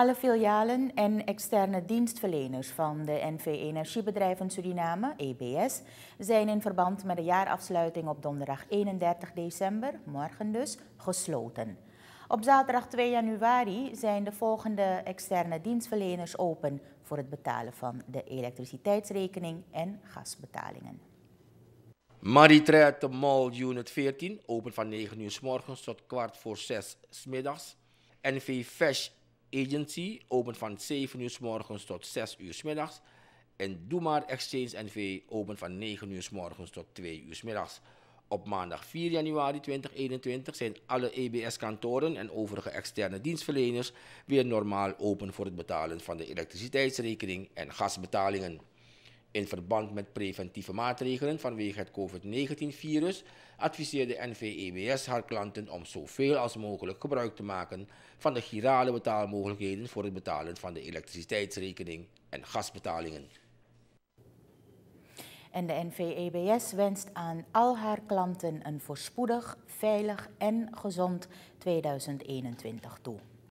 Alle filialen en externe dienstverleners van de NV Energiebedrijven Suriname, EBS, zijn in verband met de jaarafsluiting op donderdag 31 december, morgen dus, gesloten. Op zaterdag 2 januari zijn de volgende externe dienstverleners open voor het betalen van de elektriciteitsrekening en gasbetalingen. de Mall Unit 14, open van 9 uur s morgens tot kwart voor 6 s middags. NV Fesh Agency, open van 7 uur s morgens tot 6 uur s middags. En Doemaar Exchange NV, open van 9 uur s morgens tot 2 uur s middags. Op maandag 4 januari 2021 zijn alle EBS-kantoren en overige externe dienstverleners weer normaal open voor het betalen van de elektriciteitsrekening en gasbetalingen. In verband met preventieve maatregelen vanwege het COVID-19-virus adviseerde NVEBS haar klanten om zoveel als mogelijk gebruik te maken van de girale betaalmogelijkheden voor het betalen van de elektriciteitsrekening en gasbetalingen. En de NVEBS wenst aan al haar klanten een voorspoedig, veilig en gezond 2021 toe.